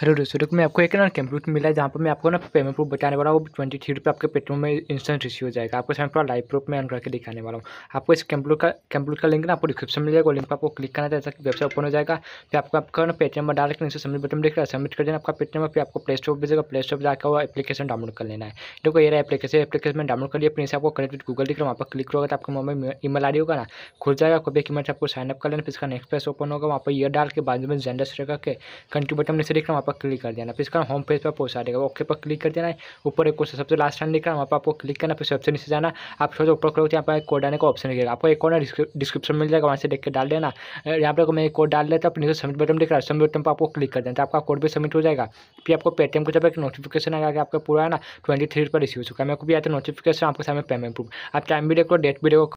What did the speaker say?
hello दोस्तों देखो मैं आपको एक ना कंप्यूटर मिला है जहाँ पर मैं आपको ना पेमेंट प्रूफ बताने वाला हूँ ट्वेंटी थ्री रुपये आपके पेट्रोल में इंस्टेंट रिसीव हो जाएगा आपको सामने पूरा लाइव प्रूफ में अन करके दिखाने वाला हूँ आपको इस कंप्यूटर का कंप्यूटर का लिंक ना आपको डिस्क्रिप्शन मिल जाएगा लिंक पर आपको क्लिक करना जैसा कि वेबसाइट ओपन हो जाएगा फिर आपको आपका ना पेटीएम में डाल इसे सबमिट बटन देख रहा है सबमिट कर देना आपका पेटीएम फिर आपको प्ले स्टोर भेजेगा प्ले स्टोर जाकर वो एप्लीकेशन डाउनलोड कर लेना है देखो ये एप्लीकेशन एप्लीकेशन में डाउनलोड कर लिया फिर आपको कनेक्ट गूगल दिख रहा है वहाँ पर क्लिक होगा तो आपको मोबाइल ई मेल आई होगा ना खुल जाएगा कोई एक आपको साइनअप कर लेना फिर इसका नेक्स्ट पेज ओपन होगा वहाँ पर ये डाल के बाद में जेंडर से रखा के कंट्री बटन से देख रहा वहाँ पर क्लिक कर देना फिर इसका होम पेज पर पहुँचा देगा ओके पर क्लिक कर देना है ऊपर एक क्वेश्चन सबसे लास्ट टाइम लिख रहा है वहाँ पर आपको क्लिक करना फिर सबसे नीचे जाना आप सोचो ऊपर करोगे तो यहाँ पर एक कोड आने का ऑप्शन दिखेगा आपको एक कोड डिस्क्रिप्शन मिल जाएगा वहाँ से देख के डाल देना यहाँ पर मैं एक कोड डाल देता अपने सबमिट बटन दिख रहा है सबमिट बटन पर आपको क्लिक कर देना तो आपका कोड भी सबमिट हो जाएगा फिर आपको पेटीएम को जब एक नोटिफिकेशन आएगा कि आपका पूरा है ना ट्वेंटी थ्री रुपये रिसीव हो चुका है मेरे को भी आता नोटिफिकेशन आपके सामने पेमेंट प्रूफ आप टाइम भी देखो डेट भी देखो